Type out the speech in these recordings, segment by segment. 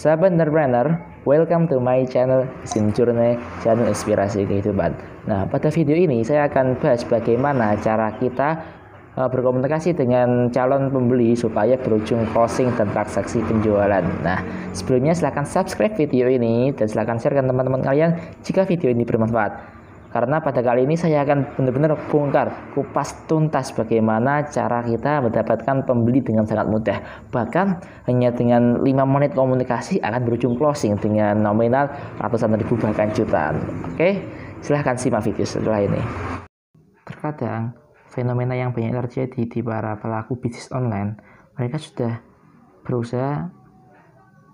Sahabat entrepreneur, welcome to my channel Journey, channel inspirasi kehidupan. Nah, pada video ini saya akan bahas bagaimana cara kita eh, berkomunikasi dengan calon pembeli supaya berujung closing dan transaksi penjualan. Nah, sebelumnya silahkan subscribe video ini dan silahkan share ke teman-teman kalian jika video ini bermanfaat. Karena pada kali ini saya akan benar-benar bongkar, kupas tuntas bagaimana cara kita mendapatkan pembeli dengan sangat mudah. Bahkan hanya dengan 5 menit komunikasi akan berujung closing dengan nominal ratusan ribu bahkan jutaan. Oke, silahkan simak video setelah ini. Terkadang fenomena yang banyak terjadi di para pelaku bisnis online, mereka sudah berusaha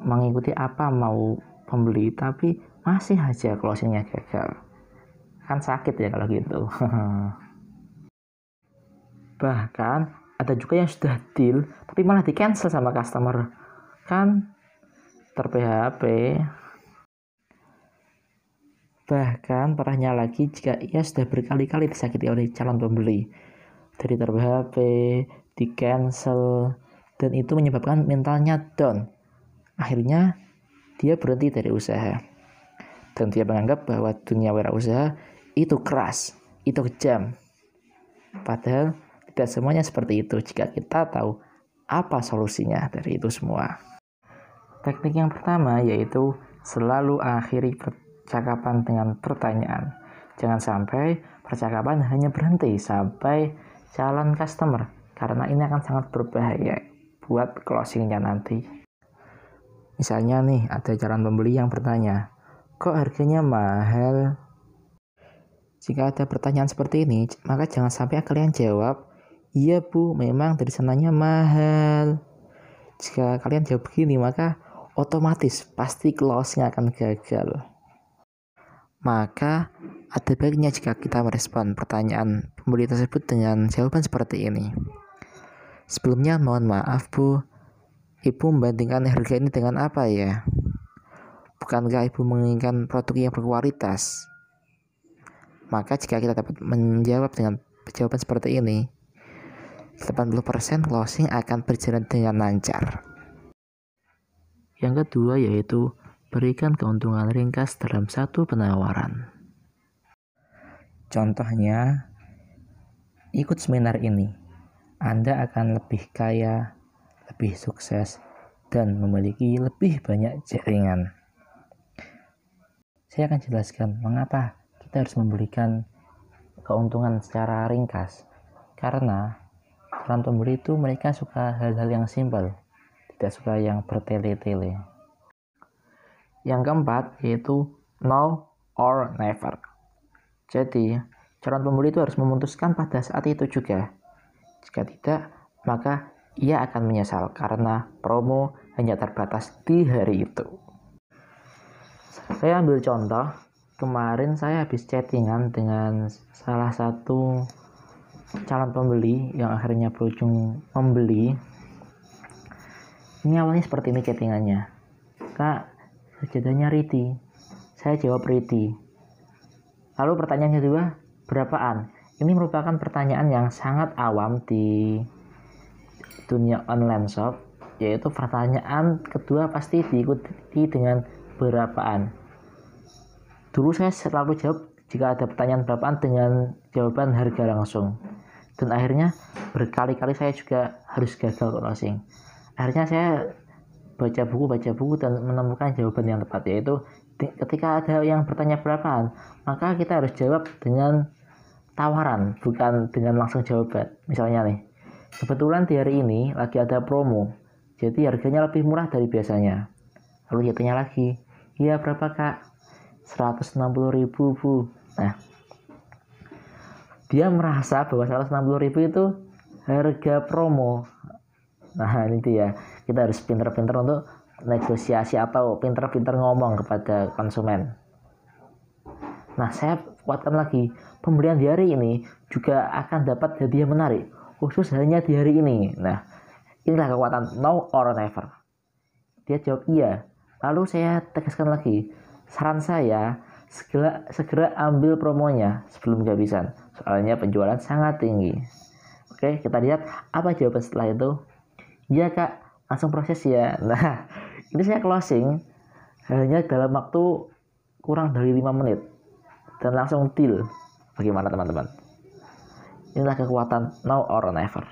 mengikuti apa mau pembeli tapi masih saja closingnya gagal. Kan sakit ya kalau gitu. Bahkan ada juga yang sudah deal tapi malah di cancel sama customer. Kan ter PHP. Bahkan parahnya lagi jika ia sudah berkali-kali disakiti oleh calon pembeli. Dari ter PHP, di cancel, dan itu menyebabkan mentalnya down. Akhirnya dia berhenti dari usaha. Dan dia menganggap bahwa dunia wirausaha itu keras, itu kejam. Padahal tidak semuanya seperti itu jika kita tahu apa solusinya dari itu semua. Teknik yang pertama yaitu selalu akhiri percakapan dengan pertanyaan. Jangan sampai percakapan hanya berhenti sampai calon customer karena ini akan sangat berbahaya buat closingnya nanti. Misalnya nih ada calon pembeli yang bertanya, kok harganya mahal jika ada pertanyaan seperti ini, maka jangan sampai kalian jawab, "Iya, Bu, memang dari sananya mahal." Jika kalian jawab begini, maka otomatis pasti close-nya akan gagal. Maka ada baiknya jika kita merespon pertanyaan pembeli tersebut dengan jawaban seperti ini. Sebelumnya mohon maaf Bu, Ibu membandingkan harga ini dengan apa ya? Bukankah Ibu menginginkan produk yang berkualitas? Maka jika kita dapat menjawab dengan jawaban seperti ini, 80% closing akan berjalan dengan lancar. Yang kedua yaitu berikan keuntungan ringkas dalam satu penawaran. Contohnya, ikut seminar ini. Anda akan lebih kaya, lebih sukses, dan memiliki lebih banyak jaringan. Saya akan jelaskan mengapa kita harus memberikan keuntungan secara ringkas karena calon pembeli itu mereka suka hal-hal yang simpel tidak suka yang bertele-tele yang keempat yaitu no or never jadi calon pembeli itu harus memutuskan pada saat itu juga jika tidak maka ia akan menyesal karena promo hanya terbatas di hari itu saya ambil contoh kemarin saya habis chattingan dengan salah satu calon pembeli yang akhirnya berujung membeli ini awalnya seperti ini chattingannya kak sejadahnya Riti saya jawab Riti lalu pertanyaan kedua berapaan ini merupakan pertanyaan yang sangat awam di dunia online shop yaitu pertanyaan kedua pasti diikuti dengan berapaan Dulu saya selalu jawab jika ada pertanyaan bapak dengan jawaban harga langsung. Dan akhirnya berkali-kali saya juga harus gagal closing. Akhirnya saya baca buku baca buku dan menemukan jawaban yang tepat yaitu ketika ada yang bertanya berapaan maka kita harus jawab dengan tawaran bukan dengan langsung jawaban misalnya nih kebetulan di hari ini lagi ada promo jadi harganya lebih murah dari biasanya lalu dia tanya lagi iya berapa kak 160 ribu bu nah dia merasa bahwa 160 ribu itu harga promo nah ini dia kita harus pinter-pinter untuk negosiasi atau pinter-pinter ngomong kepada konsumen nah saya kuatkan lagi pembelian di hari ini juga akan dapat hadiah menarik khusus hanya di hari ini nah inilah kekuatan now or never dia jawab iya lalu saya tegaskan lagi saran saya segera segera ambil promonya sebelum kehabisan soalnya penjualan sangat tinggi oke kita lihat apa jawaban setelah itu ya kak langsung proses ya nah ini saya closing hanya dalam waktu kurang dari 5 menit dan langsung deal bagaimana teman-teman inilah kekuatan now or never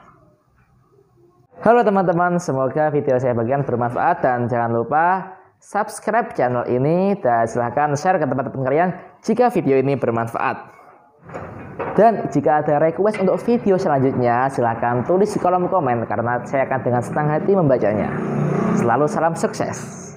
Halo teman-teman, semoga video saya bagian bermanfaat dan jangan lupa subscribe channel ini dan silahkan share ke tempat teman kalian jika video ini bermanfaat. Dan jika ada request untuk video selanjutnya, silahkan tulis di kolom komen karena saya akan dengan senang hati membacanya. Selalu salam sukses.